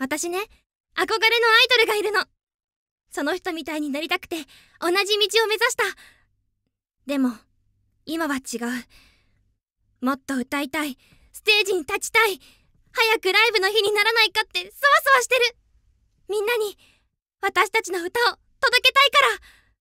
私ね、憧れのアイドルがいるの。その人みたいになりたくて、同じ道を目指した。でも、今は違う。もっと歌いたい。ステージに立ちたい。早くライブの日にならないかって、そわそわしてる。みんなに、私たちの歌を届けたいから。